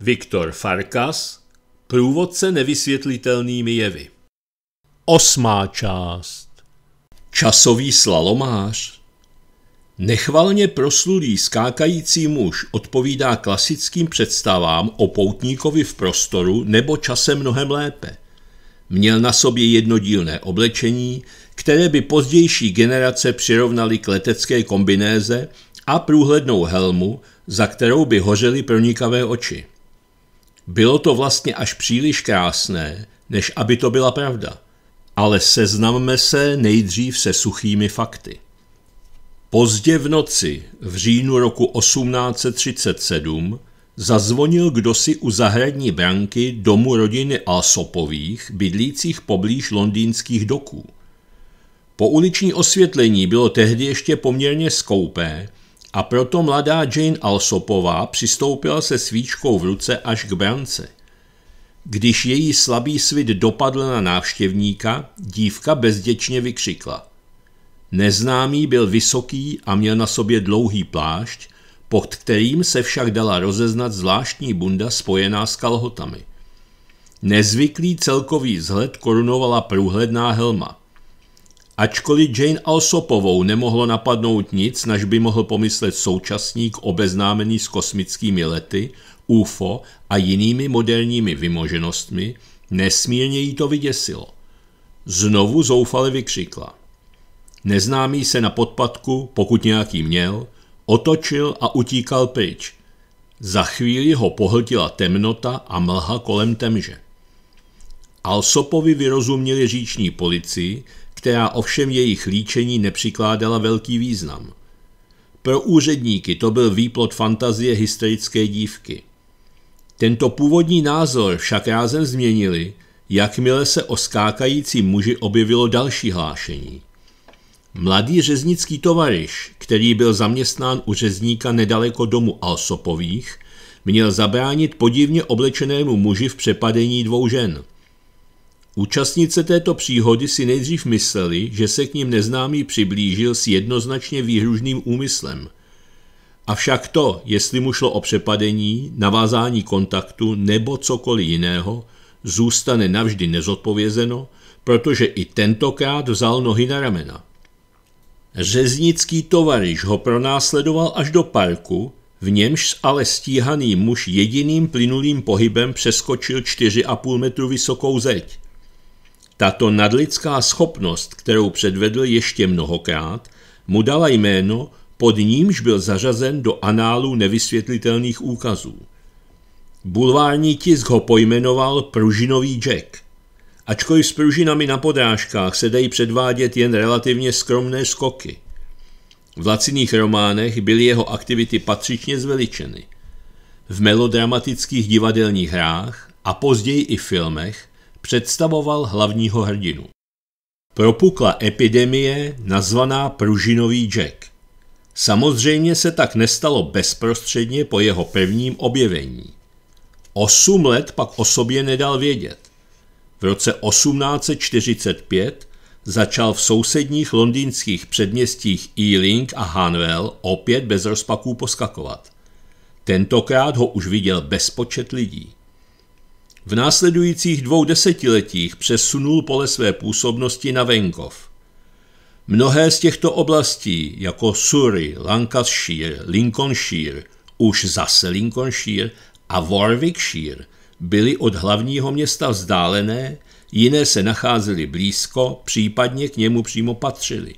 Viktor Farkas Průvodce nevysvětlitelnými jevy Osmá část Časový slalomář Nechvalně proslulý skákající muž odpovídá klasickým představám o poutníkovi v prostoru nebo čase mnohem lépe. Měl na sobě jednodílné oblečení, které by pozdější generace přirovnali k letecké kombinéze a průhlednou helmu, za kterou by hořely pronikavé oči. Bylo to vlastně až příliš krásné, než aby to byla pravda. Ale seznamme se nejdřív se suchými fakty. Pozdě v noci, v říjnu roku 1837, zazvonil kdosi u zahradní branky domu rodiny Alsopových, bydlících poblíž londýnských doků. Po uliční osvětlení bylo tehdy ještě poměrně skoupé a proto mladá Jane Alsopová přistoupila se svíčkou v ruce až k brance. Když její slabý svit dopadl na návštěvníka, dívka bezděčně vykřikla. Neznámý byl vysoký a měl na sobě dlouhý plášť, pod kterým se však dala rozeznat zvláštní bunda spojená s kalhotami. Nezvyklý celkový vzhled korunovala průhledná helma. Ačkoliv Jane Alsopovou nemohlo napadnout nic, naž by mohl pomyslet současník obeznámený s kosmickými lety, UFO a jinými moderními vymoženostmi, nesmírně jí to vyděsilo. Znovu zoufale vykřikla. Neznámý se na podpadku, pokud nějaký měl, otočil a utíkal pryč. Za chvíli ho pohltila temnota a mlha kolem temže. Alsopovi vyrozuměli říční policii, která ovšem jejich líčení nepřikládala velký význam. Pro úředníky to byl výplod fantazie hysterické dívky. Tento původní názor však rázem změnili, jakmile se o skákajícím muži objevilo další hlášení. Mladý řeznický tovariš, který byl zaměstnán u řezníka nedaleko domu Alsopových, měl zabránit podivně oblečenému muži v přepadení dvou žen – Účastnice této příhody si nejdřív mysleli, že se k ním neznámý přiblížil s jednoznačně výhružným úmyslem. Avšak to, jestli mu šlo o přepadení, navázání kontaktu nebo cokoliv jiného, zůstane navždy nezodpovězeno, protože i tentokrát vzal nohy na ramena. Řeznický tovariš ho pronásledoval až do parku, v němž ale stíhaný muž jediným plynulým pohybem přeskočil 4,5 metru vysokou zeď. Tato nadlidská schopnost, kterou předvedl ještě mnohokrát, mu dala jméno, pod nímž byl zařazen do análu nevysvětlitelných úkazů. Bulvární tisk ho pojmenoval Pružinový Jack. Ačkoliv s pružinami na podrážkách se dají předvádět jen relativně skromné skoky. V laciných románech byly jeho aktivity patřičně zveličeny. V melodramatických divadelních hrách a později i filmech představoval hlavního hrdinu. Propukla epidemie nazvaná Pružinový Jack. Samozřejmě se tak nestalo bezprostředně po jeho prvním objevení. Osm let pak o sobě nedal vědět. V roce 1845 začal v sousedních londýnských předměstích Ealing a Hanwell opět bez rozpaků poskakovat. Tentokrát ho už viděl bezpočet lidí. V následujících dvou desetiletích přesunul pole své působnosti na venkov. Mnohé z těchto oblastí, jako Surrey, Lancashire, Lincolnshire, už zase Lincolnshire a Warwickshire, byly od hlavního města vzdálené, jiné se nacházely blízko, případně k němu přímo patřily,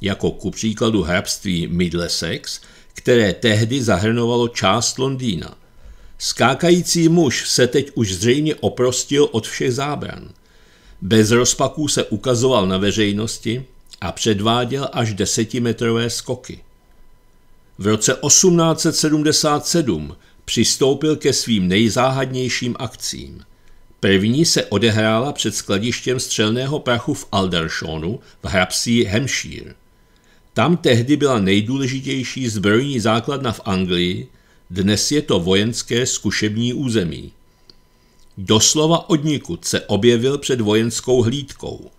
jako ku příkladu hrabství Middlesex, které tehdy zahrnovalo část Londýna – Skákající muž se teď už zřejmě oprostil od všech zábran. Bez rozpaků se ukazoval na veřejnosti a předváděl až desetimetrové skoky. V roce 1877 přistoupil ke svým nejzáhadnějším akcím. První se odehrála před skladištěm střelného prachu v Aldershonu v hrabství Hampshire. Tam tehdy byla nejdůležitější zbrojní základna v Anglii – dnes je to vojenské zkušební území. Doslova odnikud se objevil před vojenskou hlídkou.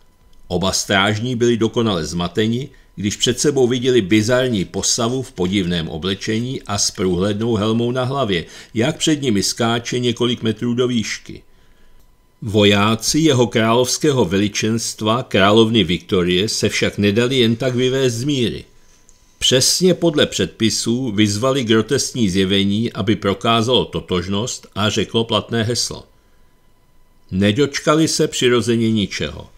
Oba strážní byli dokonale zmateni, když před sebou viděli bizarní postavu v podivném oblečení a s průhlednou helmou na hlavě, jak před nimi skáče několik metrů do výšky. Vojáci jeho královského veličenstva, královny Viktorie, se však nedali jen tak vyvést z míry – Přesně podle předpisů vyzvali grotesní zjevení, aby prokázalo totožnost a řeklo platné heslo. Nedočkali se přirozeně ničeho.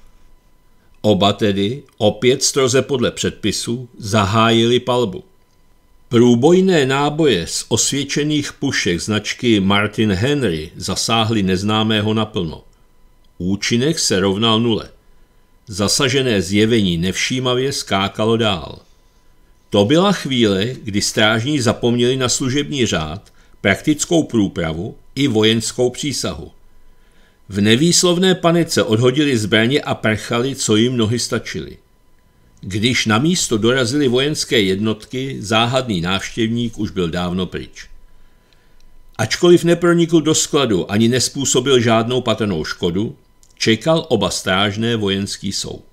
Oba tedy, opět stroze podle předpisů, zahájili palbu. Průbojné náboje z osvědčených pušek značky Martin Henry zasáhly neznámého naplno. Účinek se rovnal nule. Zasažené zjevení nevšímavě skákalo dál. To byla chvíle, kdy strážní zapomněli na služební řád, praktickou průpravu i vojenskou přísahu. V nevýslovné panice odhodili zbraně a prchali, co jim nohy stačily. Když na místo dorazily vojenské jednotky, záhadný návštěvník už byl dávno pryč. Ačkoliv nepronikl do skladu ani nespůsobil žádnou patrnou škodu, čekal oba strážné vojenský soud.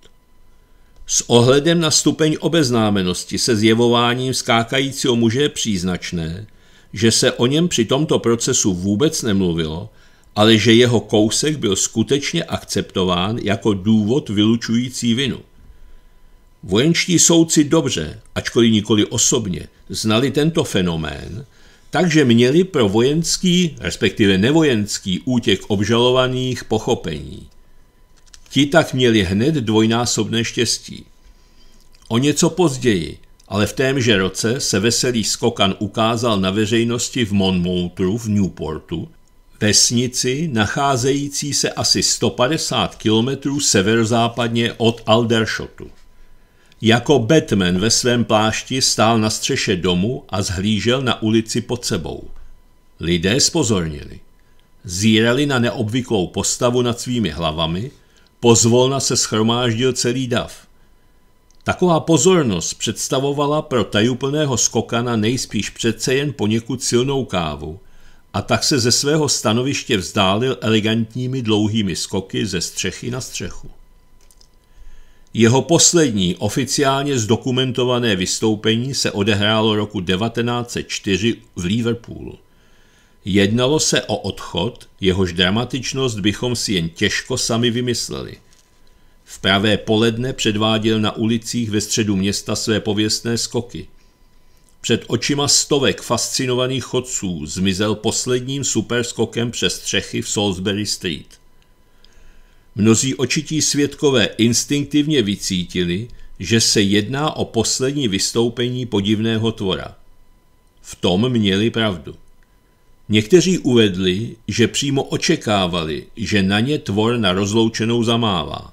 S ohledem na stupeň obeznámenosti se zjevováním skákajícího muže je příznačné, že se o něm při tomto procesu vůbec nemluvilo, ale že jeho kousek byl skutečně akceptován jako důvod vylučující vinu. Vojenští soudci dobře, ačkoliv nikoli osobně, znali tento fenomén, takže měli pro vojenský, respektive nevojenský útěk obžalovaných pochopení. Ti tak měli hned dvojnásobné štěstí. O něco později, ale v témže roce se veselý skokan ukázal na veřejnosti v Monmouthu v Newportu, vesnici nacházející se asi 150 kilometrů severozápadně od Aldershotu. Jako Batman ve svém plášti stál na střeše domu a zhlížel na ulici pod sebou. Lidé spozornili. Zírali na neobvyklou postavu nad svými hlavami – Pozvolna se schromáždil celý dav. Taková pozornost představovala pro tajuplného skokana nejspíš přece jen poněkud silnou kávu a tak se ze svého stanoviště vzdálil elegantními dlouhými skoky ze střechy na střechu. Jeho poslední oficiálně zdokumentované vystoupení se odehrálo roku 1904 v Liverpoolu. Jednalo se o odchod, jehož dramatičnost bychom si jen těžko sami vymysleli. V pravé poledne předváděl na ulicích ve středu města své pověstné skoky. Před očima stovek fascinovaných chodců zmizel posledním superskokem přes střechy v Salisbury Street. Mnozí očití světkové instinktivně vycítili, že se jedná o poslední vystoupení podivného tvora. V tom měli pravdu. Někteří uvedli, že přímo očekávali, že na ně tvor na rozloučenou zamává.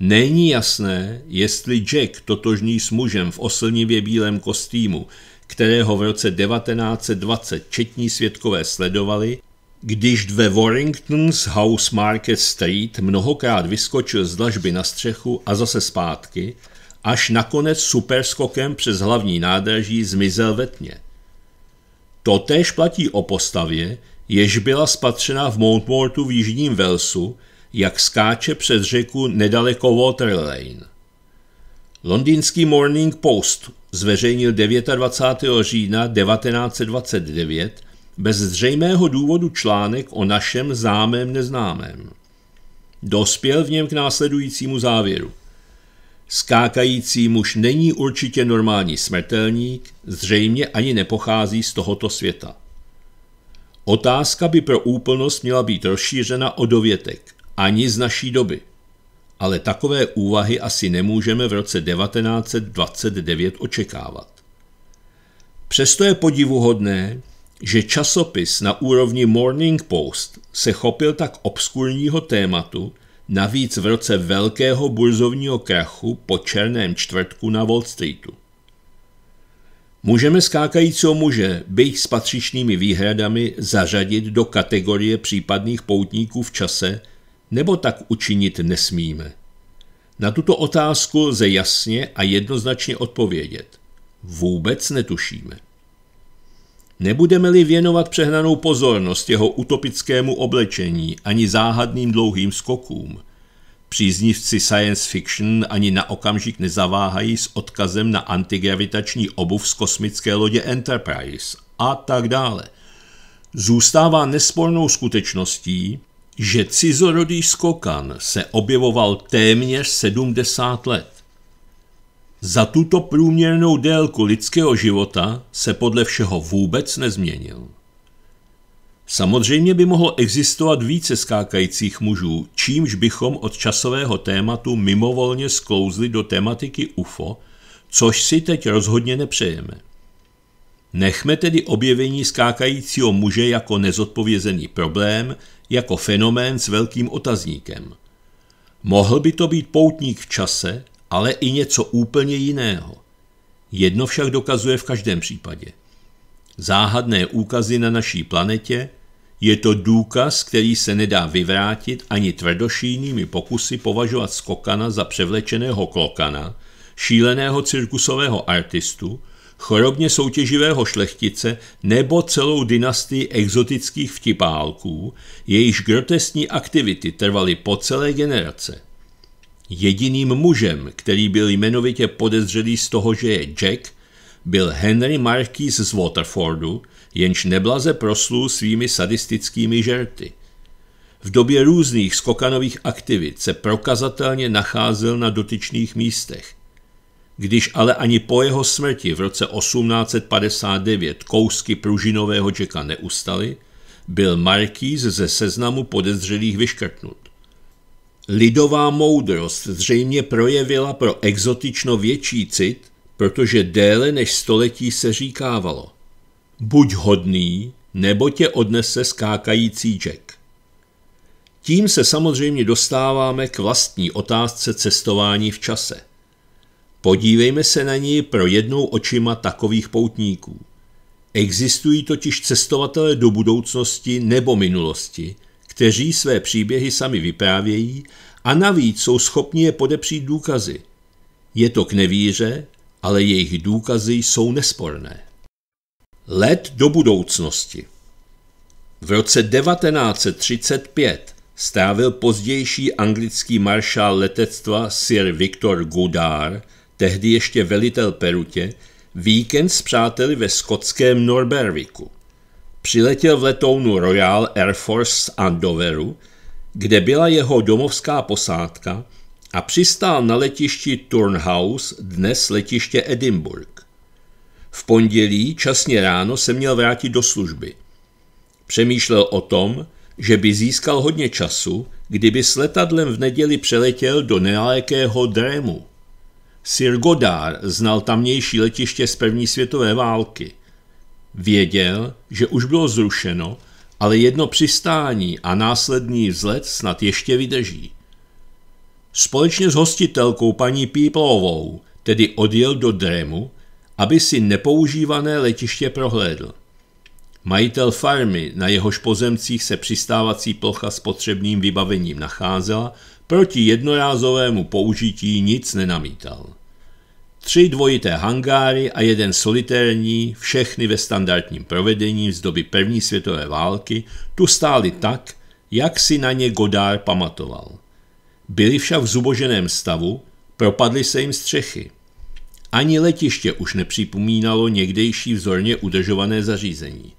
Není jasné, jestli Jack totožný s mužem v oslnivě bílém kostýmu, kterého v roce 1920 četní svědkové sledovali, když dve Warringtons House Market Street mnohokrát vyskočil z dlažby na střechu a zase zpátky, až nakonec superskokem přes hlavní nádraží zmizel ve tně. Totéž platí o postavě, jež byla spatřena v Mountmortu v jižním Velsu, jak skáče přes řeku nedaleko Lane. Londýnský Morning Post zveřejnil 29. října 1929 bez zřejmého důvodu článek o našem známém neznámém. Dospěl v něm k následujícímu závěru. Skákající muž není určitě normální smrtelník, zřejmě ani nepochází z tohoto světa. Otázka by pro úplnost měla být rozšířena o dovětek, ani z naší doby. Ale takové úvahy asi nemůžeme v roce 1929 očekávat. Přesto je podivuhodné, že časopis na úrovni Morning Post se chopil tak obskurního tématu, Navíc v roce velkého burzovního krachu po černém čtvrtku na Wall Streetu. Můžeme skákajícího muže, bych s patřičnými výhradami, zařadit do kategorie případných poutníků v čase, nebo tak učinit nesmíme? Na tuto otázku lze jasně a jednoznačně odpovědět. Vůbec netušíme. Nebudeme-li věnovat přehnanou pozornost jeho utopickému oblečení ani záhadným dlouhým skokům, příznivci science fiction ani na okamžik nezaváhají s odkazem na antigravitační obuv z kosmické lodě Enterprise a tak dále. Zůstává nespornou skutečností, že cizorodý skokan se objevoval téměř 70 let. Za tuto průměrnou délku lidského života se podle všeho vůbec nezměnil. Samozřejmě by mohlo existovat více skákajících mužů, čímž bychom od časového tématu mimovolně sklouzli do tematiky UFO, což si teď rozhodně nepřejeme. Nechme tedy objevení skákajícího muže jako nezodpovězený problém, jako fenomén s velkým otazníkem. Mohl by to být poutník v čase, ale i něco úplně jiného. Jedno však dokazuje v každém případě. Záhadné úkazy na naší planetě je to důkaz, který se nedá vyvrátit ani tvrdošínými pokusy považovat skokana za převlečeného klokana, šíleného cirkusového artistu, chorobně soutěživého šlechtice nebo celou dynastii exotických vtipálků, jejichž grotesní aktivity trvaly po celé generace – Jediným mužem, který byl jmenovitě podezřelý z toho, že je Jack, byl Henry Marquis z Waterfordu, jenž neblaze proslul svými sadistickými žerty. V době různých skokanových aktivit se prokazatelně nacházel na dotyčných místech. Když ale ani po jeho smrti v roce 1859 kousky pružinového Jacka neustaly, byl Marquis ze seznamu podezřelých vyškrtnut. Lidová moudrost zřejmě projevila pro exotično větší cit, protože déle než století se říkávalo. Buď hodný, nebo tě odnese skákající Jack. Tím se samozřejmě dostáváme k vlastní otázce cestování v čase. Podívejme se na ní pro jednou očima takových poutníků. Existují totiž cestovatelé do budoucnosti nebo minulosti – kteří své příběhy sami vyprávějí a navíc jsou schopni je podepřít důkazy. Je to k nevíře, ale jejich důkazy jsou nesporné. Let do budoucnosti V roce 1935 strávil pozdější anglický maršál letectva Sir Victor Goodar, tehdy ještě velitel Perutě, víkend s přáteli ve skotském Norberviku. Přiletěl v letounu Royal Air Force z Andoveru, kde byla jeho domovská posádka a přistál na letišti Turnhouse, dnes letiště Edinburgh. V pondělí časně ráno se měl vrátit do služby. Přemýšlel o tom, že by získal hodně času, kdyby s letadlem v neděli přeletěl do nelékého Drému. Sir Godard znal tamnější letiště z první světové války – Věděl, že už bylo zrušeno, ale jedno přistání a následný vzlet snad ještě vydrží. Společně s hostitelkou paní Píplovou tedy odjel do Drému, aby si nepoužívané letiště prohlédl. Majitel farmy, na jehož pozemcích se přistávací plocha s potřebným vybavením nacházela, proti jednorázovému použití nic nenamítal. Tři dvojité hangáry a jeden solitérní, všechny ve standardním provedení z doby první světové války, tu stály tak, jak si na ně godár pamatoval. Byli však v zuboženém stavu, propadly se jim střechy. Ani letiště už nepřipomínalo někdejší vzorně udržované zařízení.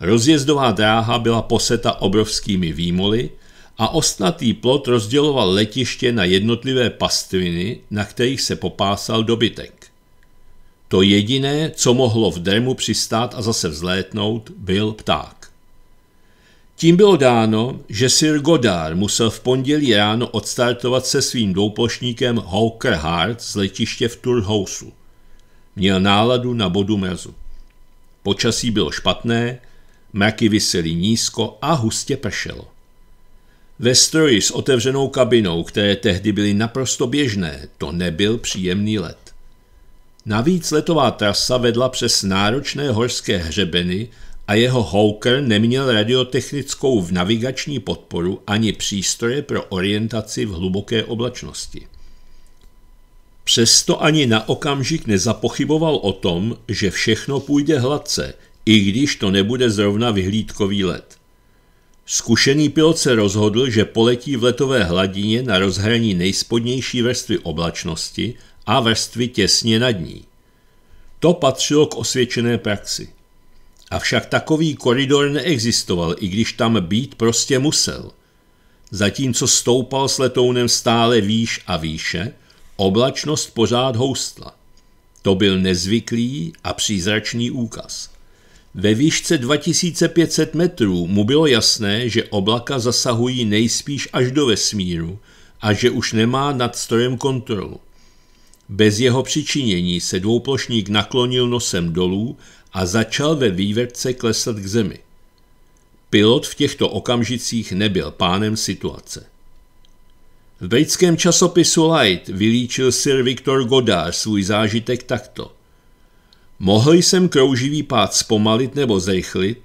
Rozjezdová dráha byla poseta obrovskými výmoly a ostnatý plot rozděloval letiště na jednotlivé pastviny, na kterých se popásal dobytek. To jediné, co mohlo v drmu přistát a zase vzlétnout, byl pták. Tím bylo dáno, že Sir Godard musel v pondělí ráno odstartovat se svým dvouplošníkem Hawker Hart z letiště v Turhousu. Měl náladu na bodu mrazu. Počasí bylo špatné, mraky vysely nízko a hustě pršelo. Ve stroji s otevřenou kabinou, které tehdy byly naprosto běžné, to nebyl příjemný let. Navíc letová trasa vedla přes náročné horské hřebeny a jeho Hawker neměl radiotechnickou v navigační podporu ani přístroje pro orientaci v hluboké oblačnosti. Přesto ani na okamžik nezapochyboval o tom, že všechno půjde hladce, i když to nebude zrovna vyhlídkový let. Zkušený pilot se rozhodl, že poletí v letové hladině na rozhraní nejspodnější vrstvy oblačnosti a vrstvy těsně nad ní. To patřilo k osvědčené praxi. Avšak takový koridor neexistoval, i když tam být prostě musel. Zatímco stoupal s letounem stále výš a výše, oblačnost pořád houstla. To byl nezvyklý a přízračný úkaz. Ve výšce 2500 metrů mu bylo jasné, že oblaka zasahují nejspíš až do vesmíru a že už nemá nad strojem kontrolu. Bez jeho přičinění se dvouplošník naklonil nosem dolů a začal ve vývrtce klesat k zemi. Pilot v těchto okamžicích nebyl pánem situace. V britském časopisu Light vylíčil Sir Victor Goddard svůj zážitek takto – Mohl jsem krouživý pád zpomalit nebo zrychlit,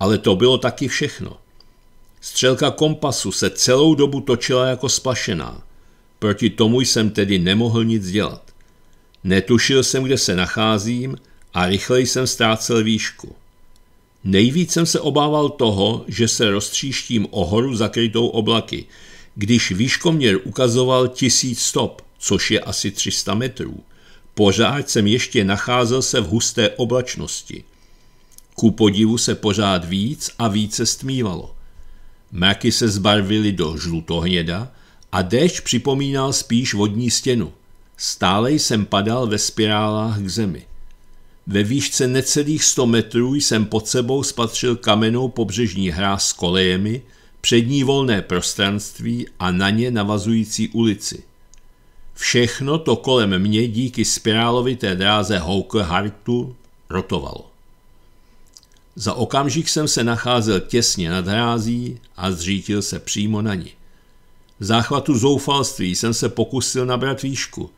ale to bylo taky všechno. Střelka kompasu se celou dobu točila jako splašená. Proti tomu jsem tedy nemohl nic dělat. Netušil jsem, kde se nacházím a rychleji jsem ztrácel výšku. Nejvíc jsem se obával toho, že se roztříštím o horu zakrytou oblaky, když výškoměr ukazoval stop, což je asi 300 metrů – Pořád jsem ještě nacházel se v husté oblačnosti. Ku podivu se pořád víc a více stmívalo. Mraky se zbarvily do žlutohněda a déšť připomínal spíš vodní stěnu. Stále jsem padal ve spirálách k zemi. Ve výšce necelých 100 metrů jsem pod sebou spatřil kamennou pobřežní hra s kolejemi, přední volné prostranství a na ně navazující ulici. Všechno to kolem mě díky spirálovité dráze Houkehartu rotovalo. Za okamžik jsem se nacházel těsně nad hrází a zřítil se přímo na ní. V záchvatu zoufalství jsem se pokusil nabrat výšku.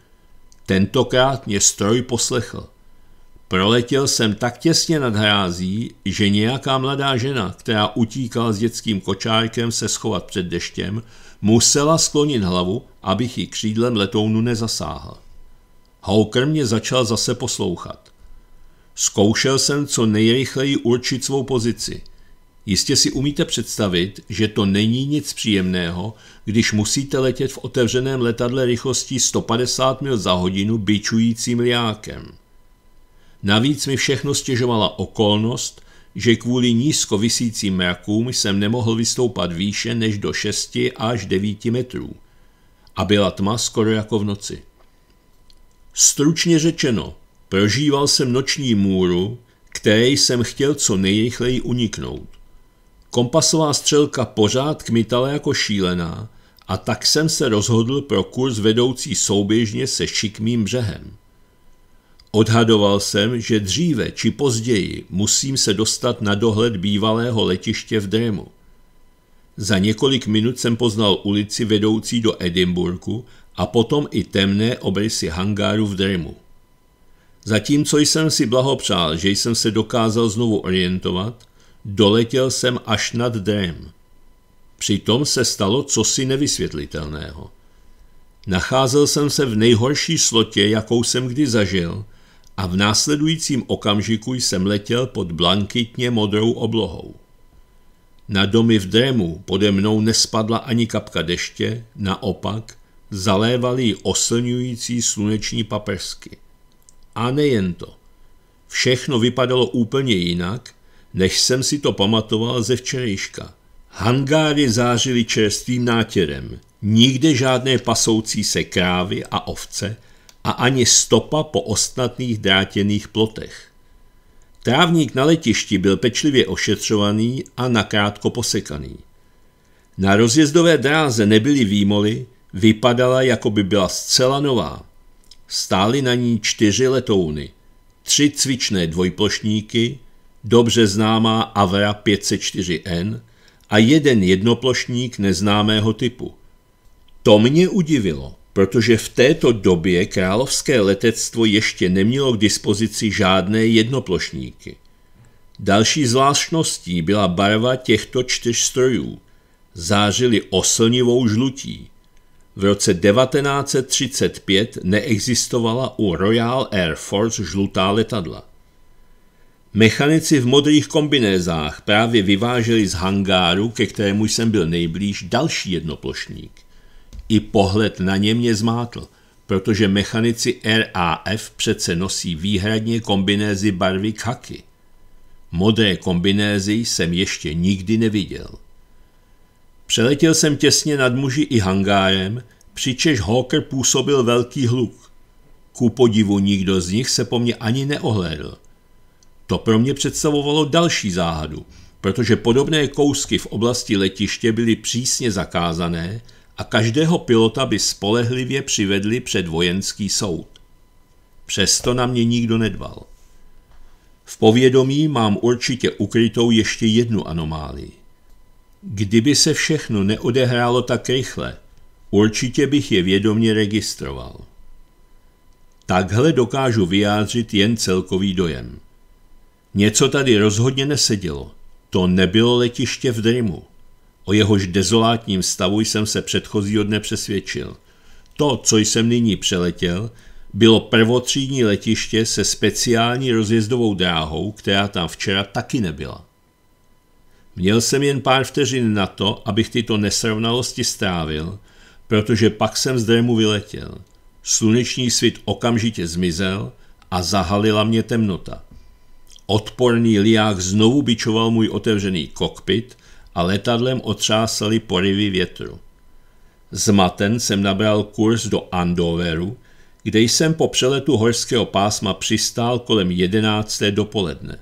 Tentokrát mě stroj poslechl. Proletěl jsem tak těsně nad hrází, že nějaká mladá žena, která utíkala s dětským kočárkem se schovat před deštěm, Musela sklonit hlavu, abych ji křídlem letounu nezasáhl. Hawker mě začal zase poslouchat. Zkoušel jsem co nejrychleji určit svou pozici. Jistě si umíte představit, že to není nic příjemného, když musíte letět v otevřeném letadle rychlostí 150 mil za hodinu byčujícím liákem. Navíc mi všechno stěžovala okolnost, že kvůli nízko vysícím mrakům jsem nemohl vystoupat výše než do 6 až 9 metrů. A byla tma skoro jako v noci. Stručně řečeno, prožíval jsem noční můru, které jsem chtěl co nejrychleji uniknout. Kompasová střelka pořád kmitala jako šílená a tak jsem se rozhodl pro kurz vedoucí souběžně se šikmým břehem. Odhadoval jsem, že dříve či později musím se dostat na dohled bývalého letiště v Drému. Za několik minut jsem poznal ulici vedoucí do Edinburgu a potom i temné obrysy hangáru v Drému. Zatímco jsem si blahopřál, že jsem se dokázal znovu orientovat, doletěl jsem až nad Drém. Přitom se stalo cosi nevysvětlitelného. Nacházel jsem se v nejhorší slotě, jakou jsem kdy zažil – a v následujícím okamžiku jsem letěl pod blankitně modrou oblohou. Na domy v drému pode mnou nespadla ani kapka deště, naopak zalévaly ji oslňující sluneční paprsky. A nejen to. Všechno vypadalo úplně jinak, než jsem si to pamatoval ze včerejška. Hangáry zářily čerstvým nátěrem, nikde žádné pasoucí se krávy a ovce – a ani stopa po ostnatných drátěných plotech. Trávník na letišti byl pečlivě ošetřovaný a nakrátko posekaný. Na rozjezdové dráze nebyly výmoly, vypadala, jako by byla zcela nová. Stály na ní čtyři letouny, tři cvičné dvojplošníky, dobře známá Avra 504N a jeden jednoplošník neznámého typu. To mě udivilo protože v této době královské letectvo ještě nemělo k dispozici žádné jednoplošníky. Další zvláštností byla barva těchto čtyř strojů. Zářily oslnivou žlutí. V roce 1935 neexistovala u Royal Air Force žlutá letadla. Mechanici v modrých kombinézách právě vyváželi z hangáru, ke kterému jsem byl nejblíž, další jednoplošník. I pohled na ně mě zmátl, protože mechanici RAF přece nosí výhradně kombinézy barvy khaki. Modré kombinézy jsem ještě nikdy neviděl. Přeletěl jsem těsně nad muži i hangárem, přičež Hawker působil velký hluk. Ku podivu nikdo z nich se po mně ani neohlédl. To pro mě představovalo další záhadu, protože podobné kousky v oblasti letiště byly přísně zakázané a každého pilota by spolehlivě přivedli před vojenský soud. Přesto na mě nikdo nedval. V povědomí mám určitě ukrytou ještě jednu anomálii. Kdyby se všechno neodehrálo tak rychle, určitě bych je vědomě registroval. Takhle dokážu vyjádřit jen celkový dojem. Něco tady rozhodně nesedělo. To nebylo letiště v Drimu. O jehož dezolátním stavu jsem se předchozího dne přesvědčil. To, co jsem nyní přeletěl, bylo prvotřídní letiště se speciální rozjezdovou dráhou, která tam včera taky nebyla. Měl jsem jen pár vteřin na to, abych tyto nesrovnalosti strávil, protože pak jsem z drému vyletěl. Sluneční svit okamžitě zmizel a zahalila mě temnota. Odporný liák znovu bičoval můj otevřený kokpit a letadlem otřásaly porivy větru. Zmaten jsem nabral kurz do Andoveru, kde jsem po přeletu horského pásma přistál kolem 11. dopoledne.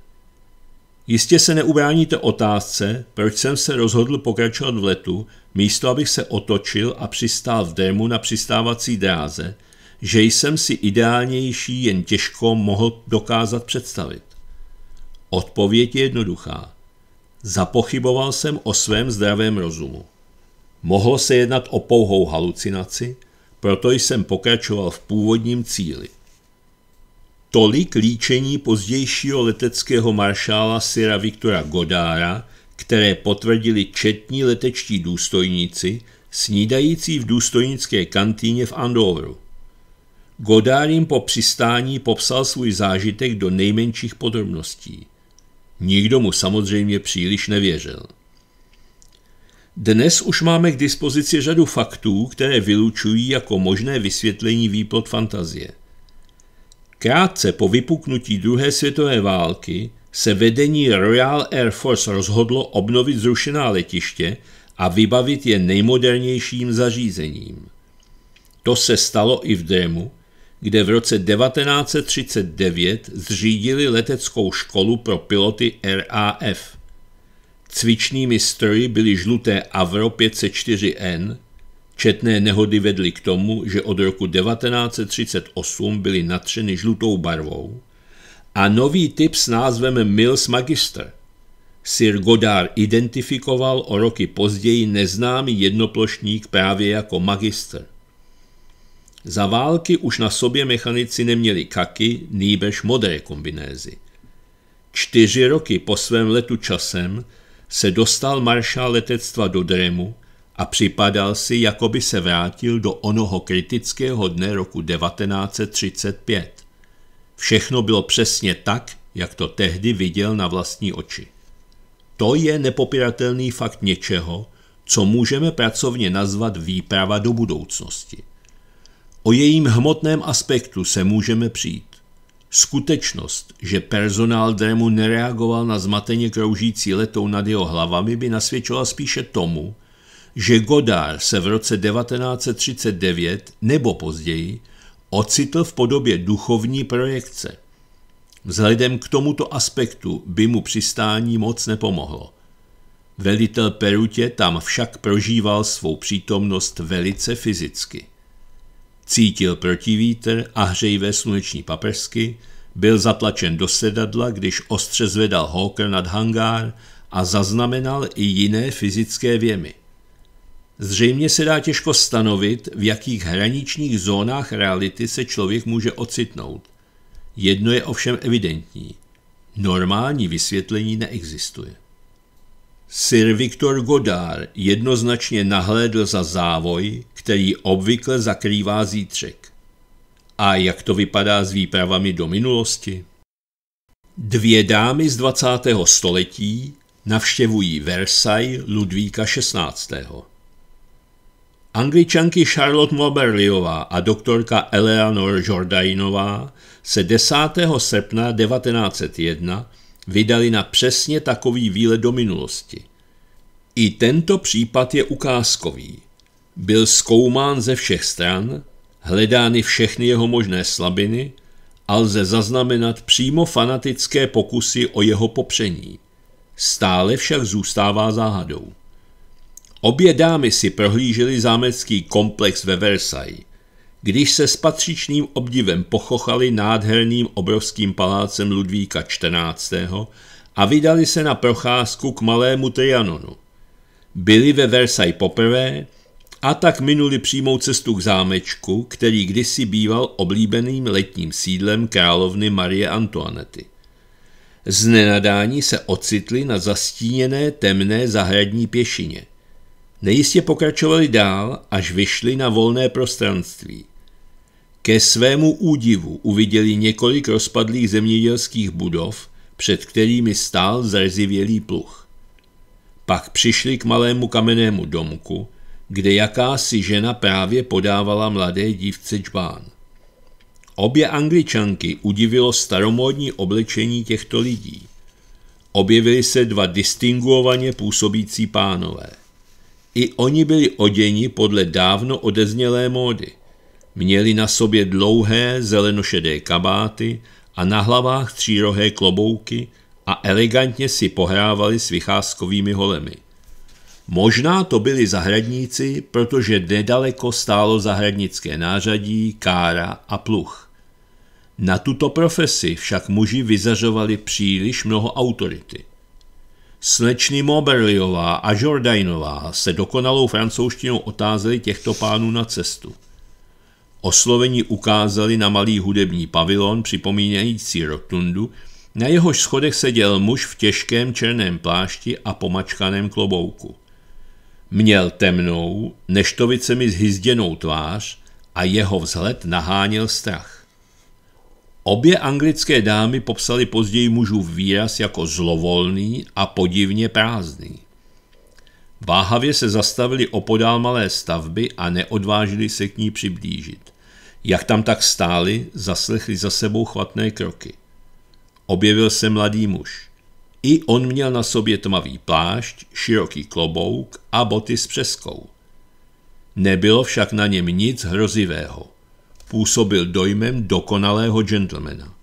Jistě se neubráníte otázce, proč jsem se rozhodl pokračovat v letu, místo abych se otočil a přistál v dému na přistávací dráze, že jsem si ideálnější jen těžko mohl dokázat představit. Odpověď je jednoduchá. Zapochyboval jsem o svém zdravém rozumu. Mohlo se jednat o pouhou halucinaci, proto jsem pokračoval v původním cíli. Tolik líčení pozdějšího leteckého maršála Syra Viktora Godára, které potvrdili četní letečtí důstojníci, snídající v důstojnické kantýně v Andoru. Godár jim po přistání popsal svůj zážitek do nejmenších podrobností. Nikdo mu samozřejmě příliš nevěřil. Dnes už máme k dispozici řadu faktů, které vylučují jako možné vysvětlení výplod fantazie. Krátce po vypuknutí druhé světové války se vedení Royal Air Force rozhodlo obnovit zrušená letiště a vybavit je nejmodernějším zařízením. To se stalo i v Dremu, kde v roce 1939 zřídili leteckou školu pro piloty RAF. Cvičnými stroji byly žluté Avro 504N, četné nehody vedly k tomu, že od roku 1938 byly natřeny žlutou barvou a nový typ s názvem Mills Magister Sir Godard identifikoval o roky později neznámý jednoplošník právě jako Magister. Za války už na sobě mechanici neměli kaky, nýbež modré kombinézy. Čtyři roky po svém letu časem se dostal maršál letectva do Dremu a připadal si, jako by se vrátil do onoho kritického dne roku 1935. Všechno bylo přesně tak, jak to tehdy viděl na vlastní oči. To je nepopiratelný fakt něčeho, co můžeme pracovně nazvat výprava do budoucnosti. O jejím hmotném aspektu se můžeme přijít. Skutečnost, že personál Dremu nereagoval na zmateně kroužící letou nad jeho hlavami, by nasvědčila spíše tomu, že Godard se v roce 1939 nebo později ocitl v podobě duchovní projekce. Vzhledem k tomuto aspektu by mu přistání moc nepomohlo. Velitel Perutě tam však prožíval svou přítomnost velice fyzicky. Cítil protivítr a hřejivé sluneční paprsky, byl zatlačen do sedadla, když ostře zvedal Hawker nad hangár a zaznamenal i jiné fyzické věmy. Zřejmě se dá těžko stanovit, v jakých hraničních zónách reality se člověk může ocitnout. Jedno je ovšem evidentní. Normální vysvětlení neexistuje. Sir Viktor Godard jednoznačně nahlédl za závoj, který obvykle zakrývá zítřek. A jak to vypadá s výpravami do minulosti? Dvě dámy z 20. století navštěvují Versailles Ludvíka XVI. Angličanky Charlotte Moberliová a doktorka Eleanor Jordainová se 10. srpna 1901 vydali na přesně takový výlet do minulosti. I tento případ je ukázkový. Byl zkoumán ze všech stran, hledány všechny jeho možné slabiny a lze zaznamenat přímo fanatické pokusy o jeho popření. Stále však zůstává záhadou. Obě dámy si prohlížely zámecký komplex ve Versailles když se s patřičným obdivem pochochali nádherným obrovským palácem Ludvíka XIV. a vydali se na procházku k malému Trianonu. Byli ve Versailles poprvé a tak minuli přímou cestu k zámečku, který kdysi býval oblíbeným letním sídlem královny Marie Antoinety. Z nenadání se ocitli na zastíněné temné zahradní pěšině. Nejistě pokračovali dál, až vyšli na volné prostranství – ke svému údivu uviděli několik rozpadlých zemědělských budov, před kterými stál zrezivělý pluch. Pak přišli k malému kamennému domku, kde jakási žena právě podávala mladé dívce čbán. Obě angličanky udivilo staromódní oblečení těchto lidí. Objevili se dva distinguovaně působící pánové. I oni byli oděni podle dávno odeznělé módy. Měli na sobě dlouhé zelenošedé kabáty a na hlavách třírohé klobouky a elegantně si pohrávali s vycházkovými holemi. Možná to byli zahradníci, protože nedaleko stálo zahradnické nářadí, kára a pluch. Na tuto profesi však muži vyzařovali příliš mnoho autority. Slečny Moberliová a Žordajnová se dokonalou francouzštinou otázeli těchto pánů na cestu. Oslovení ukázali na malý hudební pavilon připomínající rotundu, na jehož schodech seděl muž v těžkém černém plášti a pomačkaném klobouku. Měl temnou, neštovicemi zhyzděnou tvář a jeho vzhled naháněl strach. Obě anglické dámy popsali později mužův výraz jako zlovolný a podivně prázdný. Váhavě se zastavili opodál malé stavby a neodvážili se k ní přiblížit. Jak tam tak stáli, zaslechli za sebou chvatné kroky. Objevil se mladý muž. I on měl na sobě tmavý plášť, široký klobouk a boty s přeskou. Nebylo však na něm nic hrozivého. Působil dojmem dokonalého gentlemana.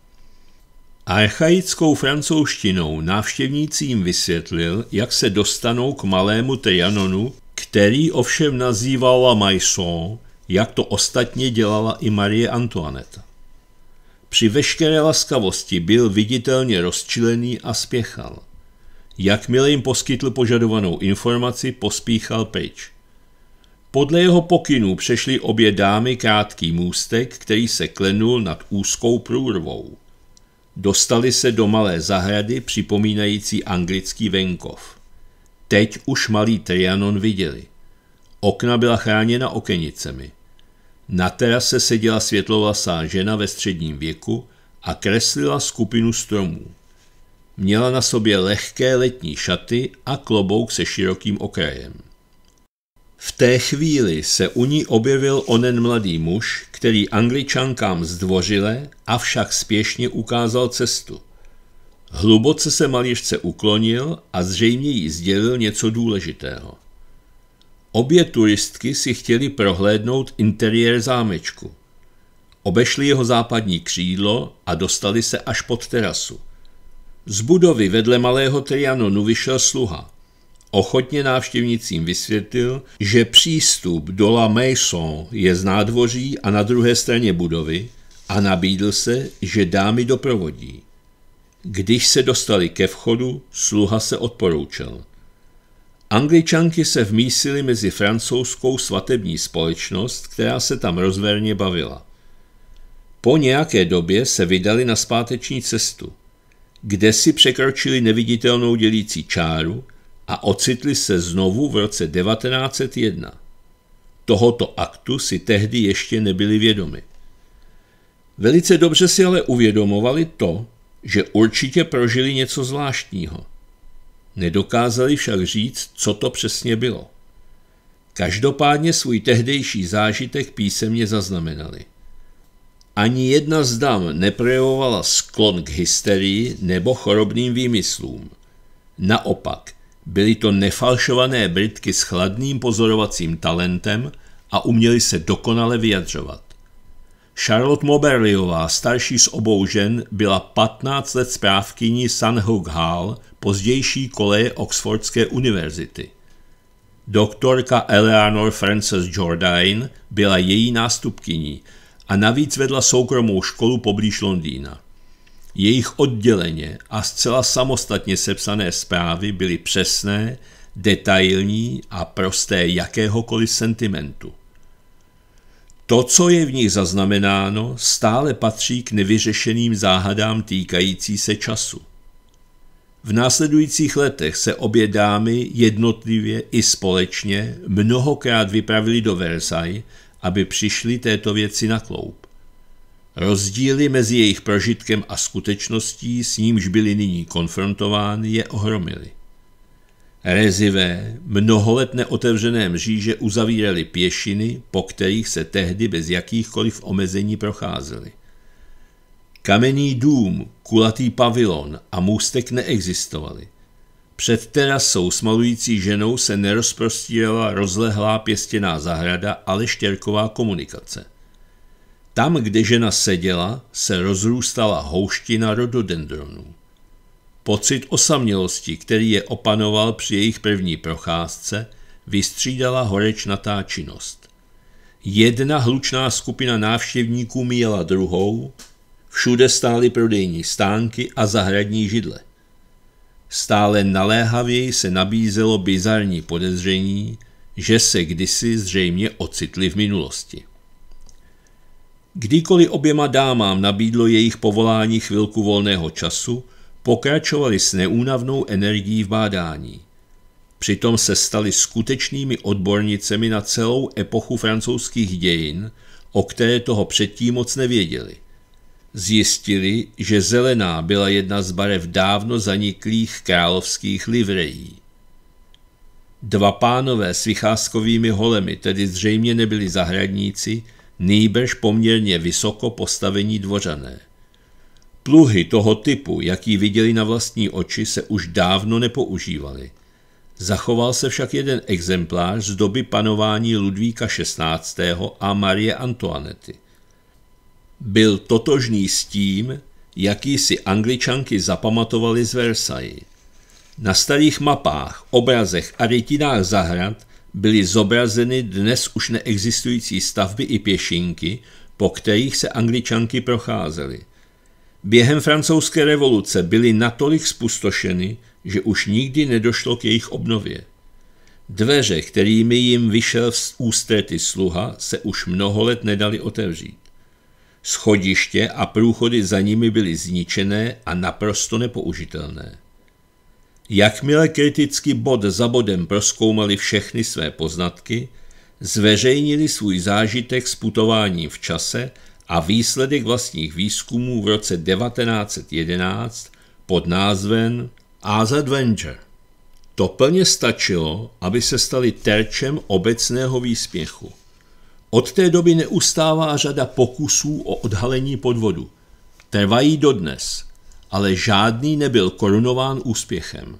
Archaickou francouzštinou návštěvnícím vysvětlil, jak se dostanou k malému Trianonu, který ovšem nazývala Maison, jak to ostatně dělala i Marie Antoinette. Při veškeré laskavosti byl viditelně rozčilený a spěchal. Jakmile jim poskytl požadovanou informaci, pospíchal pryč. Podle jeho pokynů přešly obě dámy krátký můstek, který se klenul nad úzkou průrvou. Dostali se do malé zahrady připomínající anglický venkov. Teď už malý Trianon viděli. Okna byla chráněna okenicemi. Na terase seděla světlovasá žena ve středním věku a kreslila skupinu stromů. Měla na sobě lehké letní šaty a klobouk se širokým okrajem. V té chvíli se u ní objevil onen mladý muž, který angličankám zdvořile, avšak spěšně ukázal cestu. Hluboce se malířce uklonil a zřejmě jí sdělil něco důležitého. Obě turistky si chtěli prohlédnout interiér zámečku. Obešli jeho západní křídlo a dostali se až pod terasu. Z budovy vedle malého trianonu vyšel sluha. Ochotně návštěvnicím vysvětlil, že přístup do La Maison je z nádvoří a na druhé straně budovy a nabídl se, že dámy doprovodí. Když se dostali ke vchodu, sluha se odporoučel. Angličanky se vmísily mezi francouzskou svatební společnost, která se tam rozverně bavila. Po nějaké době se vydali na zpáteční cestu. Kde si překročili neviditelnou dělící čáru a ocitli se znovu v roce 1901. Tohoto aktu si tehdy ještě nebyli vědomi. Velice dobře si ale uvědomovali to, že určitě prožili něco zvláštního. Nedokázali však říct, co to přesně bylo. Každopádně svůj tehdejší zážitek písemně zaznamenali. Ani jedna z dam neprojevovala sklon k hysterii nebo chorobným výmyslům. Naopak, Byly to nefalšované Britky s chladným pozorovacím talentem a uměly se dokonale vyjadřovat. Charlotte Moberlyová, starší z obou žen, byla 15 let správkyní Hook Hall, pozdější koleje Oxfordské univerzity. Doktorka Eleanor Frances Jordan byla její nástupkyní a navíc vedla soukromou školu poblíž Londýna. Jejich odděleně a zcela samostatně sepsané zprávy byly přesné, detailní a prosté jakéhokoliv sentimentu. To, co je v nich zaznamenáno, stále patří k nevyřešeným záhadám týkající se času. V následujících letech se obě dámy jednotlivě i společně mnohokrát vypravili do Versailles, aby přišli této věci na kloup. Rozdíly mezi jejich prožitkem a skutečností, s nímž byli nyní konfrontovány, je ohromily. Rezivé, let neotevřené mříže uzavíraly pěšiny, po kterých se tehdy bez jakýchkoliv omezení procházely. Kamenný dům, kulatý pavilon a můstek neexistovaly. Před terasou s malující ženou se nerozprostírala rozlehlá pěstěná zahrada, ale štěrková komunikace. Tam, kde žena seděla, se rozrůstala houština rododendronů. Pocit osamělosti, který je opanoval při jejich první procházce, vystřídala horečnatá činnost. Jedna hlučná skupina návštěvníků míjela druhou, všude stály prodejní stánky a zahradní židle. Stále naléhavěji se nabízelo bizarní podezření, že se kdysi zřejmě ocitli v minulosti. Kdykoliv oběma dámám nabídlo jejich povolání chvilku volného času, pokračovali s neúnavnou energií v bádání. Přitom se stali skutečnými odbornicemi na celou epochu francouzských dějin, o které toho předtím moc nevěděli. Zjistili, že zelená byla jedna z barev dávno zaniklých královských livrejí. Dva pánové s vycházkovými holemi tedy zřejmě nebyli zahradníci, nýbrž poměrně vysoko postavení dvořané. Pluhy toho typu, jaký viděli na vlastní oči, se už dávno nepoužívaly. Zachoval se však jeden exemplář z doby panování Ludvíka XVI. a Marie Antoanety. Byl totožný s tím, jaký si angličanky zapamatovali z Versailles. Na starých mapách, obrazech a rytinách zahrad byly zobrazeny dnes už neexistující stavby i pěšinky, po kterých se angličanky procházely. Během francouzské revoluce byly natolik spustošeny, že už nikdy nedošlo k jejich obnově. Dveře, kterými jim vyšel z ústrety sluha, se už mnoho let nedali otevřít. Schodiště a průchody za nimi byly zničené a naprosto nepoužitelné. Jakmile kriticky bod za bodem proskoumali všechny své poznatky, zveřejnili svůj zážitek s putováním v čase a výsledek vlastních výzkumů v roce 1911 pod názvem As Adventure. To plně stačilo, aby se stali terčem obecného výspěchu. Od té doby neustává řada pokusů o odhalení podvodu. Trvají dodnes – ale žádný nebyl korunován úspěchem.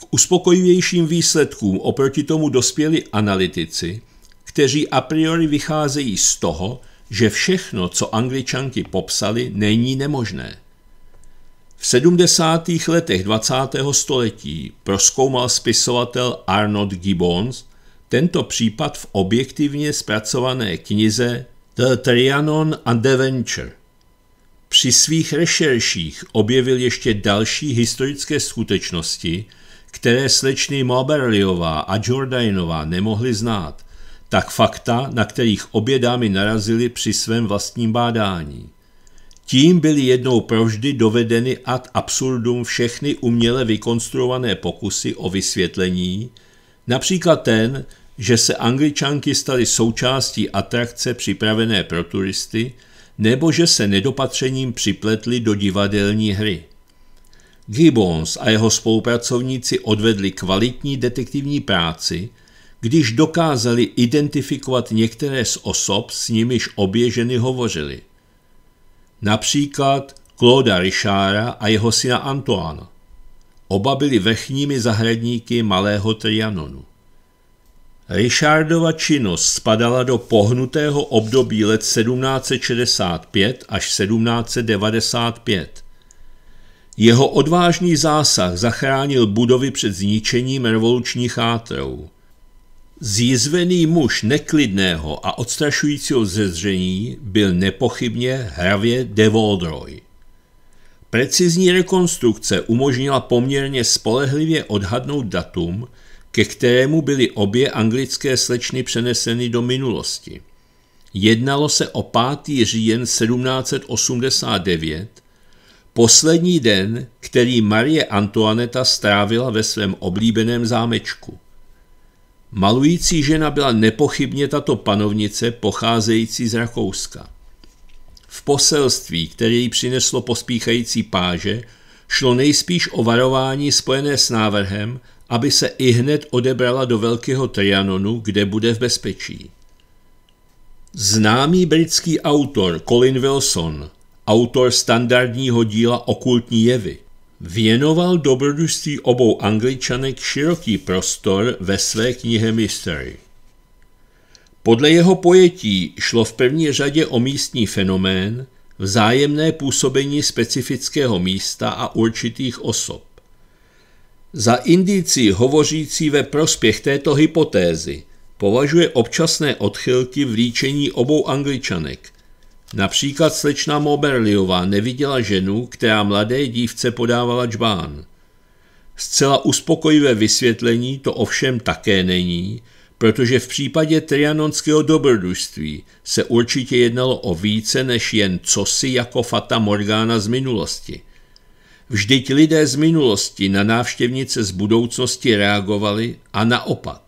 K uspokojivějším výsledkům oproti tomu dospěli analytici, kteří a priori vycházejí z toho, že všechno, co angličanky popsali, není nemožné. V 70. letech 20. století proskoumal spisovatel Arnold Gibbons tento případ v objektivně zpracované knize The Trianon and the Venture. Při svých rešerších objevil ještě další historické skutečnosti, které slečny Moberliová a Jordanová nemohly znát, tak fakta, na kterých obě dámy narazily při svém vlastním bádání. Tím byly jednou provždy dovedeny ad absurdum všechny uměle vykonstruované pokusy o vysvětlení, například ten, že se angličanky staly součástí atrakce připravené pro turisty – nebo že se nedopatřením připletli do divadelní hry. Gibbons a jeho spolupracovníci odvedli kvalitní detektivní práci, když dokázali identifikovat některé z osob, s nimiž obě ženy hovořily. Například Claude Richára a jeho syna Antoana. Oba byli vrchními zahradníky malého Trianonu. Richardova činnost spadala do pohnutého období let 1765 až 1795. Jeho odvážný zásah zachránil budovy před zničením revoluční chátrou. Zjizvený muž neklidného a odstrašujícího zezření byl nepochybně hravě de Vaudroy. Precizní rekonstrukce umožnila poměrně spolehlivě odhadnout datum, ke kterému byly obě anglické slečny přeneseny do minulosti. Jednalo se o 5. říjen 1789, poslední den, který Marie Antoaneta strávila ve svém oblíbeném zámečku. Malující žena byla nepochybně tato panovnice pocházející z Rakouska. V poselství, které jí přineslo pospíchající páže, šlo nejspíš o varování spojené s návrhem, aby se i hned odebrala do Velkého Trianonu, kde bude v bezpečí. Známý britský autor Colin Wilson, autor standardního díla Okultní jevy, věnoval dobrodružství obou angličanek široký prostor ve své knihe Mystery. Podle jeho pojetí šlo v první řadě o místní fenomén, vzájemné působení specifického místa a určitých osob. Za indicí hovořící ve prospěch této hypotézy považuje občasné odchylky v líčení obou angličanek. Například slečna Moberliová neviděla ženu, která mladé dívce podávala džbán. Zcela uspokojivé vysvětlení to ovšem také není, protože v případě trianonského dobrodružství se určitě jednalo o více než jen cosi jako fata Morgana z minulosti – Vždyť lidé z minulosti na návštěvnice z budoucnosti reagovali a naopak.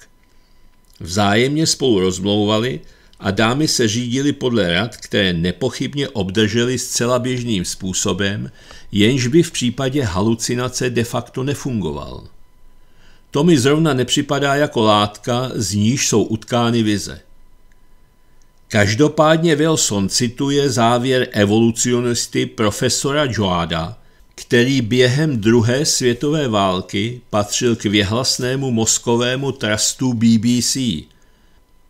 Vzájemně spolu rozmlouvali a dámy se řídili podle rad, které nepochybně obdrželi zcela běžným způsobem, jenž by v případě halucinace de facto nefungoval. To mi zrovna nepřipadá jako látka, z níž jsou utkány vize. Každopádně Wilson cituje závěr evolucionisty profesora Joada, který během druhé světové války patřil k věhlasnému moskovému trustu BBC.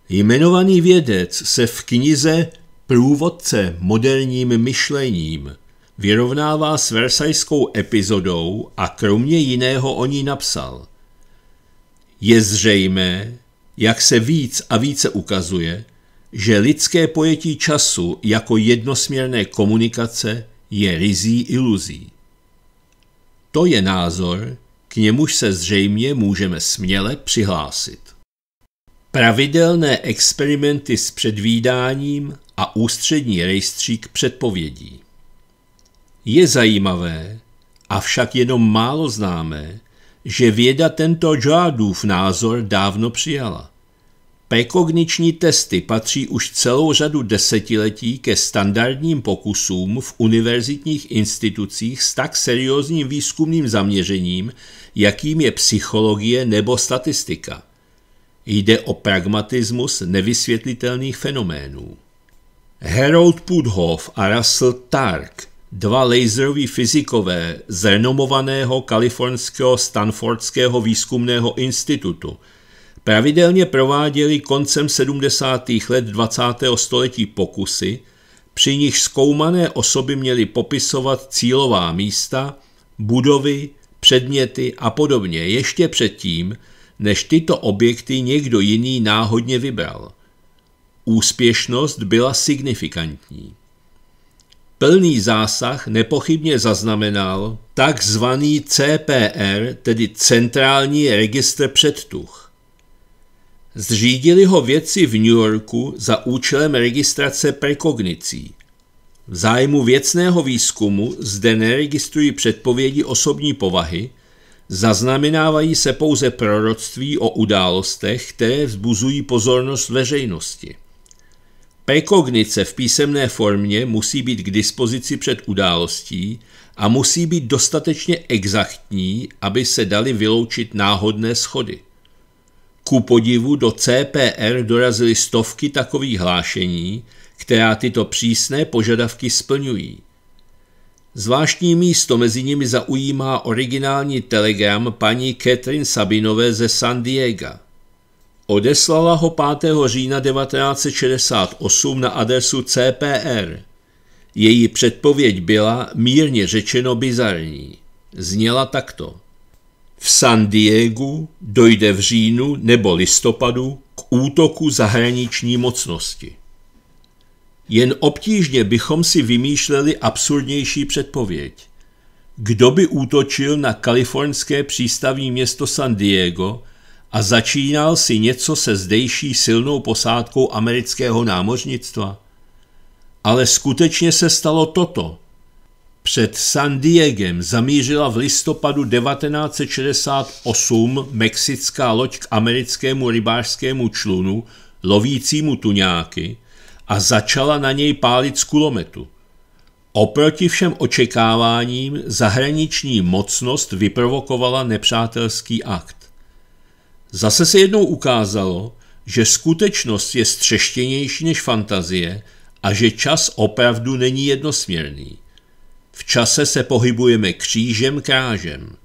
Jmenovaný vědec se v knize Průvodce moderním myšlením vyrovnává s versajskou epizodou a kromě jiného o ní napsal. Je zřejmé, jak se víc a více ukazuje, že lidské pojetí času jako jednosměrné komunikace je rizí iluzí. To je názor, k němuž se zřejmě můžeme směle přihlásit. Pravidelné experimenty s předvídáním a ústřední rejstřík předpovědí. Je zajímavé, avšak jenom málo známé, že věda tento Joadův názor dávno přijala. Prekogniční testy patří už celou řadu desetiletí ke standardním pokusům v univerzitních institucích s tak seriózním výzkumným zaměřením, jakým je psychologie nebo statistika. Jde o pragmatismus nevysvětlitelných fenoménů. Harold Pudhoff a Russell Tark, dva laseroví fyzikové z renomovaného kalifornského Stanfordského výzkumného institutu, pravidelně prováděli koncem 70. let 20. století pokusy, při nich zkoumané osoby měly popisovat cílová místa, budovy, předměty a podobně ještě předtím, než tyto objekty někdo jiný náhodně vybral. Úspěšnost byla signifikantní. Plný zásah nepochybně zaznamenal takzvaný CPR, tedy Centrální registr předtuch. Zřídili ho věci v New Yorku za účelem registrace prekognicí. V zájmu věcného výzkumu zde neregistrují předpovědi osobní povahy, zaznamenávají se pouze proroctví o událostech, které vzbuzují pozornost veřejnosti. Prekognice v písemné formě musí být k dispozici před událostí a musí být dostatečně exaktní, aby se daly vyloučit náhodné schody. Ku podivu do CPR dorazily stovky takových hlášení, která tyto přísné požadavky splňují. Zvláštní místo mezi nimi zaujímá originální telegram paní Catherine Sabinové ze San Diego. Odeslala ho 5. října 1968 na adresu CPR. Její předpověď byla, mírně řečeno, bizarní. Zněla takto. V San Diego dojde v říjnu nebo listopadu k útoku zahraniční mocnosti. Jen obtížně bychom si vymýšleli absurdnější předpověď. Kdo by útočil na kalifornské přístavní město San Diego a začínal si něco se zdejší silnou posádkou amerického námořnictva? Ale skutečně se stalo toto – před San Diegem zamířila v listopadu 1968 mexická loď k americkému rybářskému člunu, lovícímu tuňáky, a začala na něj pálit z kulometu. Oproti všem očekáváním zahraniční mocnost vyprovokovala nepřátelský akt. Zase se jednou ukázalo, že skutečnost je střeštěnější než fantazie a že čas opravdu není jednosměrný. V čase se pohybujeme křížem krážem.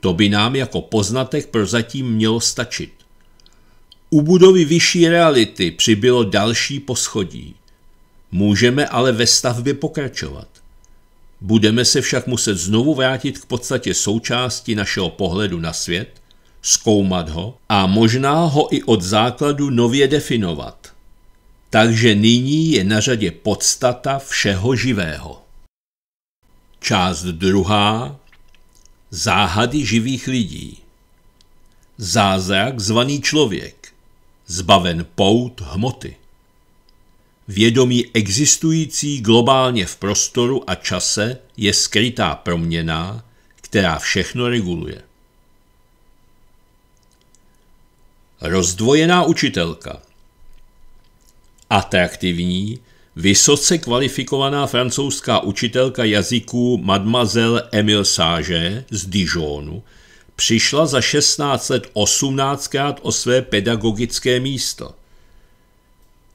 To by nám jako poznatek prozatím mělo stačit. U budovy vyšší reality přibylo další poschodí. Můžeme ale ve stavbě pokračovat. Budeme se však muset znovu vrátit k podstatě součásti našeho pohledu na svět, zkoumat ho a možná ho i od základu nově definovat. Takže nyní je na řadě podstata všeho živého. Část druhá. Záhady živých lidí. Zázrak zvaný člověk, zbaven pout hmoty. Vědomí existující globálně v prostoru a čase je skrytá proměná, která všechno reguluje. Rozdvojená učitelka. Atraktivní, Vysoce kvalifikovaná francouzská učitelka jazyků mademoiselle Emil Sage z Dijonu přišla za 16 let 18krát o své pedagogické místo.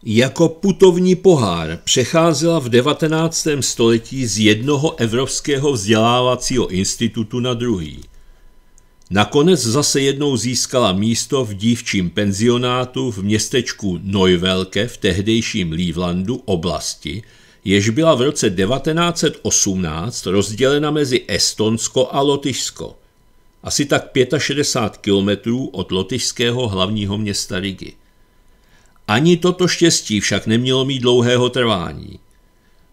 Jako putovní pohár přecházela v 19. století z jednoho evropského vzdělávacího institutu na druhý – Nakonec zase jednou získala místo v dívčím penzionátu v městečku Neuvelke v tehdejším Lívlandu oblasti, jež byla v roce 1918 rozdělena mezi Estonsko a Lotyšsko, asi tak 65 kilometrů od lotyšského hlavního města Rigi. Ani toto štěstí však nemělo mít dlouhého trvání.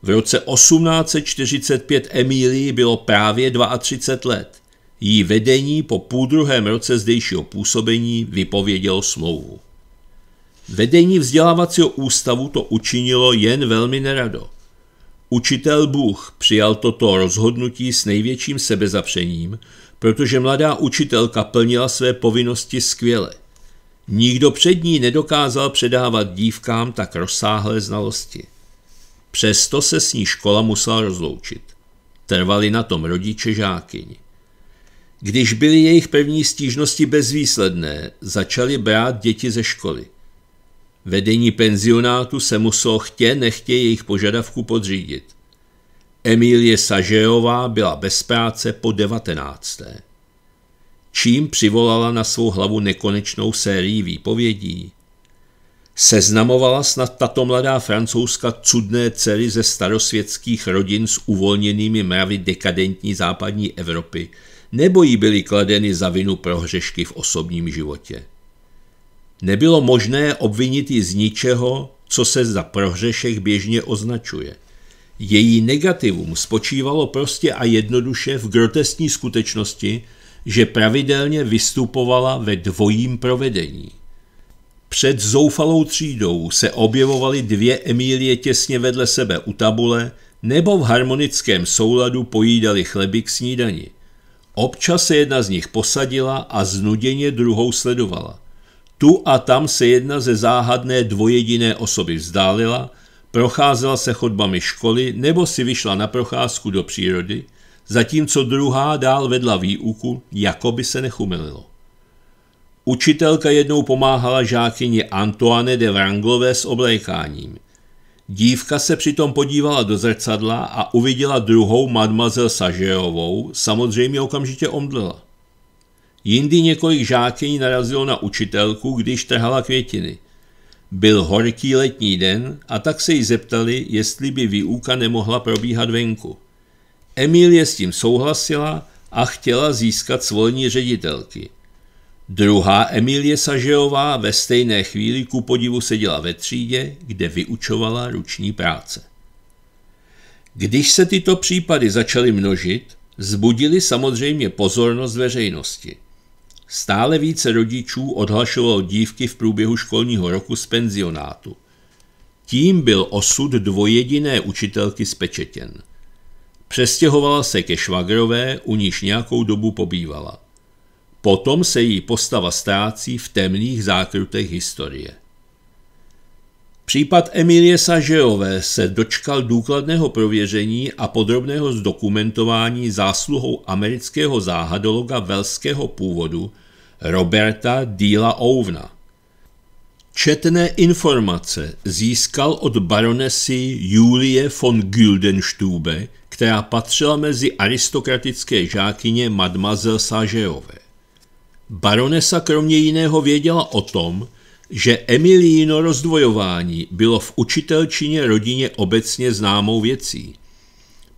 V roce 1845 Emílii bylo právě 32 let jí vedení po půldruhém roce zdejšího působení vypovědělo smlouvu. Vedení vzdělávacího ústavu to učinilo jen velmi nerado. Učitel Bůh přijal toto rozhodnutí s největším sebezapřením, protože mladá učitelka plnila své povinnosti skvěle. Nikdo před ní nedokázal předávat dívkám tak rozsáhlé znalosti. Přesto se s ní škola musela rozloučit. Trvali na tom rodiče žákyni. Když byly jejich první stížnosti bezvýsledné, začali brát děti ze školy. Vedení penzionátu se muselo chtě nechtě jejich požadavku podřídit. Emílie Sažejová byla bez práce po 19. Čím přivolala na svou hlavu nekonečnou sérii výpovědí? Seznamovala snad tato mladá francouzka cudné dcery ze starosvětských rodin s uvolněnými mravy dekadentní západní Evropy – nebo jí byly kladeny za vinu prohřešky v osobním životě. Nebylo možné obvinit ji z ničeho, co se za prohřešek běžně označuje. Její negativum spočívalo prostě a jednoduše v grotesní skutečnosti, že pravidelně vystupovala ve dvojím provedení. Před zoufalou třídou se objevovaly dvě Emílie těsně vedle sebe u tabule nebo v harmonickém souladu pojídali chlebík snídani – Občas se jedna z nich posadila a znuděně druhou sledovala. Tu a tam se jedna ze záhadné dvojediné osoby vzdálila, procházela se chodbami školy nebo si vyšla na procházku do přírody, zatímco druhá dál vedla výuku, jako by se nechumililo. Učitelka jednou pomáhala žákyni Antoine de Wranglové s oblékáním. Dívka se přitom podívala do zrcadla a uviděla druhou mademoiselle Sažejovou, samozřejmě okamžitě omdlela. Jindy několik žákyní narazilo na učitelku, když trhala květiny. Byl horký letní den a tak se jí zeptali, jestli by výuka nemohla probíhat venku. Emilie s tím souhlasila a chtěla získat svolení ředitelky – Druhá Emilie Sažeová ve stejné chvíli ku podivu seděla ve třídě, kde vyučovala ruční práce. Když se tyto případy začaly množit, zbudili samozřejmě pozornost veřejnosti. Stále více rodičů odhlašovalo dívky v průběhu školního roku z penzionátu. Tím byl osud dvojediné učitelky spečetěn. Přestěhovala se ke švagrové, u níž nějakou dobu pobývala. Potom se jí postava ztrácí v temných zákrutech historie. Případ Emilie Sažeové se dočkal důkladného prověření a podrobného zdokumentování zásluhou amerického záhadologa velského původu Roberta Díla Ovna. Četné informace získal od baronesy Julie von Güldenstube, která patřila mezi aristokratické žákyně Mademoiselle Sažeové. Baronesa kromě jiného věděla o tom, že Emilíno rozdvojování bylo v učitelčině rodině obecně známou věcí.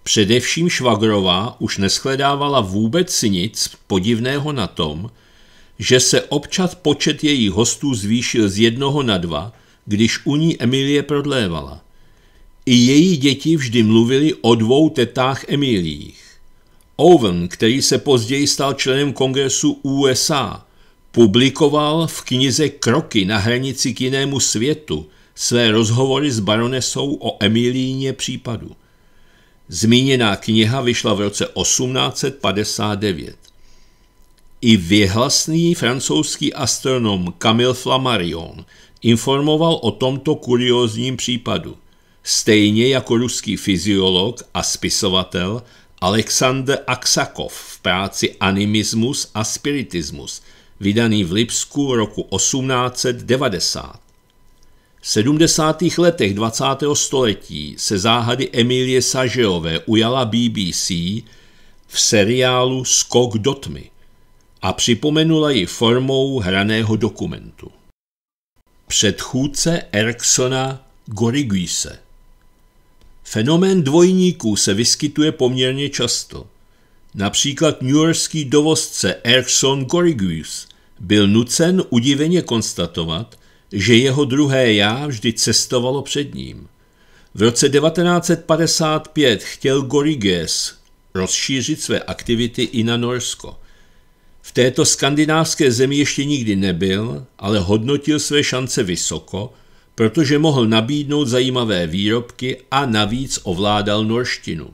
Především Švagrová už neschledávala vůbec nic podivného na tom, že se občas počet jejich hostů zvýšil z jednoho na dva, když u ní Emilie prodlévala. I její děti vždy mluvili o dvou tetách Emilích. Owen, který se později stal členem kongresu USA, publikoval v knize Kroky na hranici k jinému světu své rozhovory s baronesou o Emilíně případu. Zmíněná kniha vyšla v roce 1859. I věhlasný francouzský astronom Camille Flammarion informoval o tomto kuriózním případu, stejně jako ruský fyziolog a spisovatel Alexander Aksakov v práci Animismus a Spiritismus, vydaný v Lipsku roku 1890. V 70. letech 20. století se záhady Emilie Sažeové ujala BBC v seriálu Skok do tmy a připomenula ji formou hraného dokumentu. Předchůdce Erksona Goriguise Fenomén dvojníků se vyskytuje poměrně často. Například newyorský dovozce Erson Gorigius byl nucen udiveně konstatovat, že jeho druhé já vždy cestovalo před ním. V roce 1955 chtěl Goriges rozšířit své aktivity i na Norsko. V této skandinávské zemi ještě nikdy nebyl, ale hodnotil své šance vysoko – protože mohl nabídnout zajímavé výrobky a navíc ovládal norštinu.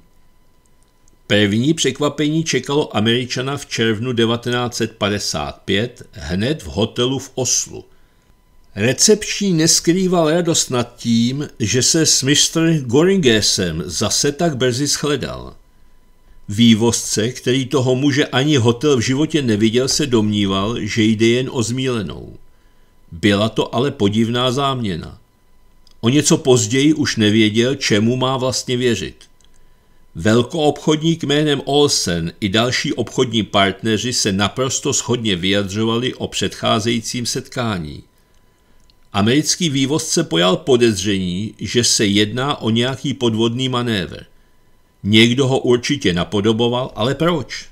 První překvapení čekalo Američana v červnu 1955 hned v hotelu v Oslu. Recepční neskrýval radost nad tím, že se s mistr Goringesem zase tak brzy shledal. Vývozce, který toho muže ani hotel v životě neviděl, se domníval, že jde jen o zmílenou. Byla to ale podivná záměna. O něco později už nevěděl, čemu má vlastně věřit. Velkoobchodník jménem Olsen i další obchodní partneři se naprosto shodně vyjadřovali o předcházejícím setkání. Americký vývozce pojal podezření, že se jedná o nějaký podvodný manévr. Někdo ho určitě napodoboval, ale proč?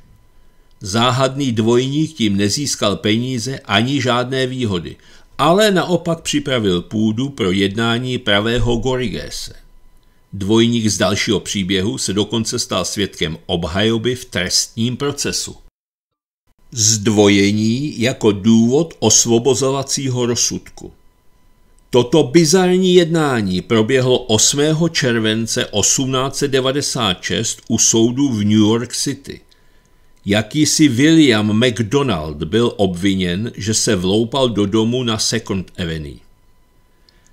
Záhadný dvojník tím nezískal peníze ani žádné výhody ale naopak připravil půdu pro jednání pravého Gorigese. Dvojník z dalšího příběhu se dokonce stal svědkem obhajoby v trestním procesu. Zdvojení jako důvod osvobozovacího rozsudku. Toto bizarní jednání proběhlo 8. července 1896 u soudu v New York City. Jakýsi William McDonald byl obviněn, že se vloupal do domu na Second Avenue.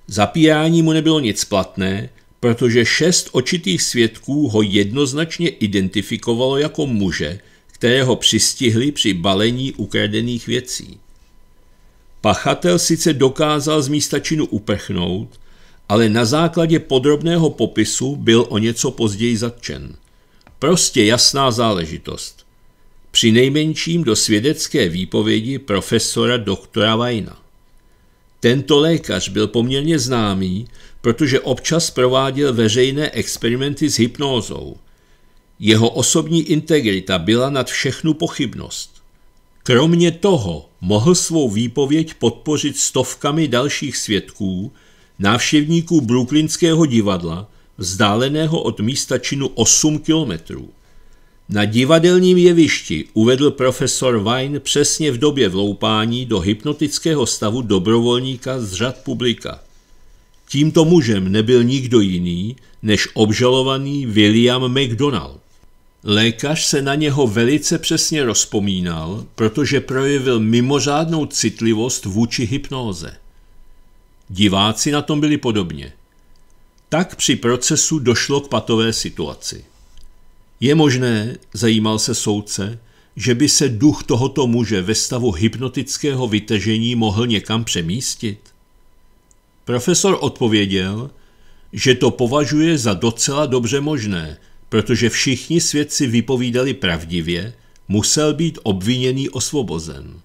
Zapíjání mu nebylo nic platné, protože šest očitých svědků ho jednoznačně identifikovalo jako muže, kterého přistihli při balení ukradených věcí. Pachatel sice dokázal z místa činu uprchnout, ale na základě podrobného popisu byl o něco později zatčen. Prostě jasná záležitost při nejmenším do svědecké výpovědi profesora doktora Vajna. Tento lékař byl poměrně známý, protože občas prováděl veřejné experimenty s hypnózou. Jeho osobní integrita byla nad všechnu pochybnost. Kromě toho mohl svou výpověď podpořit stovkami dalších svědků, návštěvníků Brooklynského divadla, vzdáleného od místa činu 8 kilometrů. Na divadelním jevišti uvedl profesor Wein přesně v době vloupání do hypnotického stavu dobrovolníka z řad publika. Tímto mužem nebyl nikdo jiný než obžalovaný William McDonald. Lékař se na něho velice přesně rozpomínal, protože projevil mimořádnou citlivost vůči hypnóze. Diváci na tom byli podobně. Tak při procesu došlo k patové situaci. Je možné, zajímal se soudce, že by se duch tohoto muže ve stavu hypnotického vytežení mohl někam přemístit? Profesor odpověděl, že to považuje za docela dobře možné, protože všichni svědci vypovídali pravdivě, musel být obviněný osvobozen.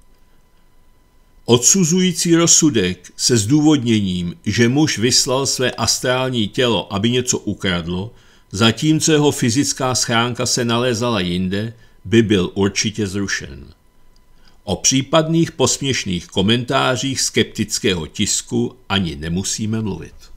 Odsuzující rozsudek se zdůvodněním, že muž vyslal své astrální tělo, aby něco ukradlo, Zatímco jeho fyzická schránka se nalézala jinde, by byl určitě zrušen. O případných posměšných komentářích skeptického tisku ani nemusíme mluvit.